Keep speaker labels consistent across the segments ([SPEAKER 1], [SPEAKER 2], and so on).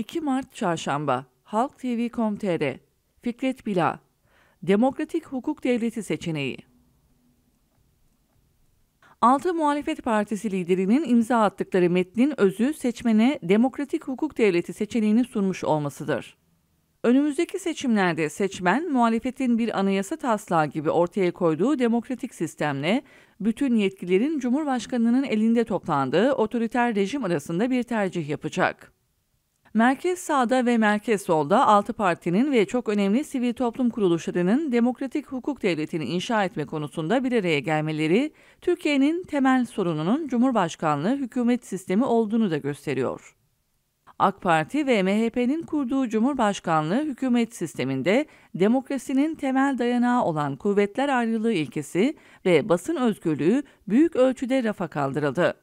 [SPEAKER 1] 2 Mart Çarşamba Halk TV.com.tr Fikret Bila Demokratik Hukuk Devleti Seçeneği Altı muhalefet partisi liderinin imza attıkları metnin özü seçmene demokratik hukuk devleti seçeneğini sunmuş olmasıdır. Önümüzdeki seçimlerde seçmen muhalefetin bir anayasa taslağı gibi ortaya koyduğu demokratik sistemle bütün yetkilerin Cumhurbaşkanının elinde toplandığı otoriter rejim arasında bir tercih yapacak. Merkez sağda ve merkez solda altı partinin ve çok önemli sivil toplum kuruluşlarının demokratik hukuk devletini inşa etme konusunda bir araya gelmeleri Türkiye'nin temel sorununun Cumhurbaşkanlığı hükümet sistemi olduğunu da gösteriyor. AK Parti ve MHP'nin kurduğu Cumhurbaşkanlığı hükümet sisteminde demokrasinin temel dayanağı olan kuvvetler ayrılığı ilkesi ve basın özgürlüğü büyük ölçüde rafa kaldırıldı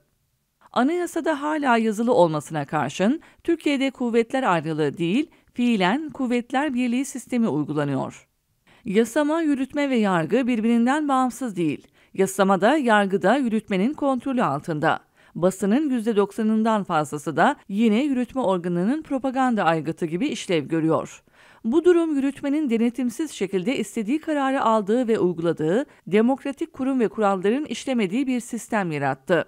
[SPEAKER 1] anayasada hala yazılı olmasına karşın Türkiye'de kuvvetler ayrılığı değil, fiilen kuvvetler birliği sistemi uygulanıyor. Yasama, yürütme ve yargı birbirinden bağımsız değil. Yasamada, yargıda yürütmenin kontrolü altında. Basının %90'ından fazlası da yine yürütme organının propaganda aygıtı gibi işlev görüyor. Bu durum yürütmenin denetimsiz şekilde istediği kararı aldığı ve uyguladığı, demokratik kurum ve kuralların işlemediği bir sistem yarattı.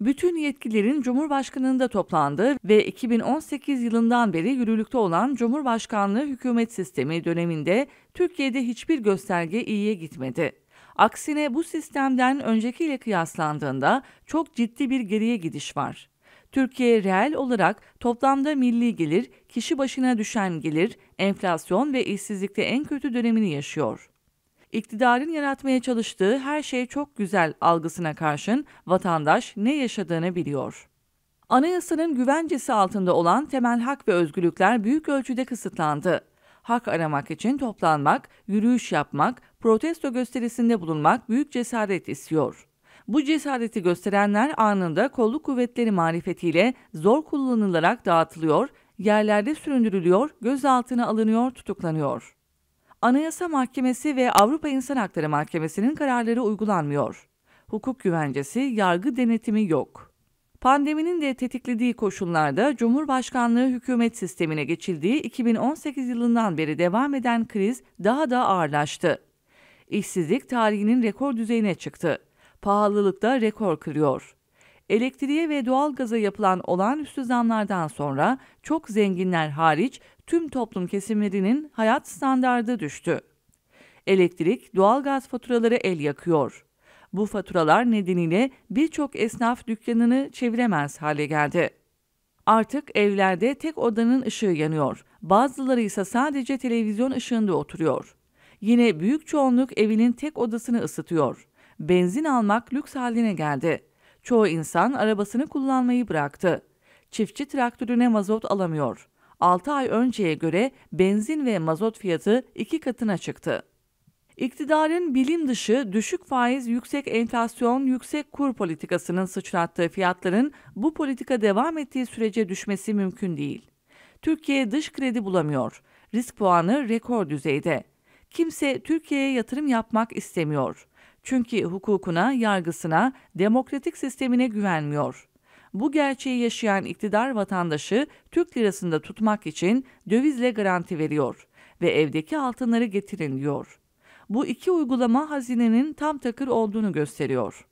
[SPEAKER 1] Bütün yetkilerin Cumhurbaşkanı'nda toplandığı ve 2018 yılından beri yürürlükte olan Cumhurbaşkanlığı hükümet sistemi döneminde Türkiye'de hiçbir gösterge iyiye gitmedi. Aksine bu sistemden öncekiyle kıyaslandığında çok ciddi bir geriye gidiş var. Türkiye reel olarak toplamda milli gelir, kişi başına düşen gelir, enflasyon ve işsizlikte en kötü dönemini yaşıyor iktidarın yaratmaya çalıştığı her şey çok güzel algısına karşın vatandaş ne yaşadığını biliyor. Anayasanın güvencesi altında olan temel hak ve özgürlükler büyük ölçüde kısıtlandı. Hak aramak için toplanmak, yürüyüş yapmak, protesto gösterisinde bulunmak büyük cesaret istiyor. Bu cesareti gösterenler anında kolluk kuvvetleri marifetiyle zor kullanılarak dağıtılıyor, yerlerde süründürülüyor, gözaltına alınıyor, tutuklanıyor. Anayasa Mahkemesi ve Avrupa İnsan Hakları Mahkemesi'nin kararları uygulanmıyor. Hukuk güvencesi, yargı denetimi yok. Pandeminin de tetiklediği koşullarda Cumhurbaşkanlığı hükümet sistemine geçildiği 2018 yılından beri devam eden kriz daha da ağırlaştı. İşsizlik tarihinin rekor düzeyine çıktı. Pahalılık da rekor kırıyor. Elektriğe ve doğalgaza yapılan olağanüstü zamlardan sonra çok zenginler hariç tüm toplum kesimlerinin hayat standardı düştü. Elektrik, doğalgaz faturaları el yakıyor. Bu faturalar nedeniyle birçok esnaf dükkanını çeviremez hale geldi. Artık evlerde tek odanın ışığı yanıyor. Bazıları ise sadece televizyon ışığında oturuyor. Yine büyük çoğunluk evinin tek odasını ısıtıyor. Benzin almak lüks haline geldi. Çoğu insan arabasını kullanmayı bıraktı. Çiftçi traktörüne mazot alamıyor. 6 ay önceye göre benzin ve mazot fiyatı iki katına çıktı. İktidarın bilim dışı düşük faiz, yüksek enflasyon, yüksek kur politikasının sıçrattığı fiyatların bu politika devam ettiği sürece düşmesi mümkün değil. Türkiye dış kredi bulamıyor. Risk puanı rekor düzeyde. Kimse Türkiye'ye yatırım yapmak istemiyor. Çünkü hukukuna, yargısına, demokratik sistemine güvenmiyor. Bu gerçeği yaşayan iktidar vatandaşı Türk lirasında tutmak için dövizle garanti veriyor ve evdeki altınları getirin diyor. Bu iki uygulama hazinenin tam takır olduğunu gösteriyor.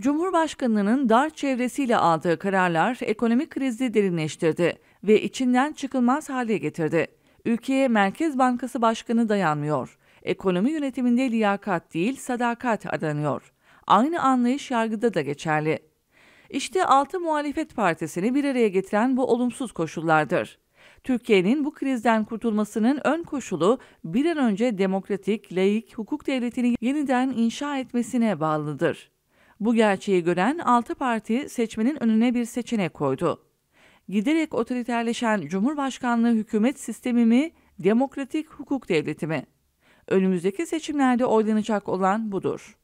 [SPEAKER 1] Cumhurbaşkanının dar çevresiyle aldığı kararlar ekonomik krizi derinleştirdi ve içinden çıkılmaz hale getirdi. Ülkeye Merkez Bankası Başkanı dayanmıyor ekonomi yönetiminde liyakat değil sadakat aranıyor. Aynı anlayış yargıda da geçerli. İşte altı muhalefet partisini bir araya getiren bu olumsuz koşullardır. Türkiye'nin bu krizden kurtulmasının ön koşulu bir an önce demokratik, layık, hukuk devletini yeniden inşa etmesine bağlıdır. Bu gerçeği gören altı parti seçmenin önüne bir seçenek koydu. Giderek otoriterleşen Cumhurbaşkanlığı hükümet sistemi mi, demokratik hukuk devleti mi? Önümüzdeki seçimlerde oylanacak olan budur.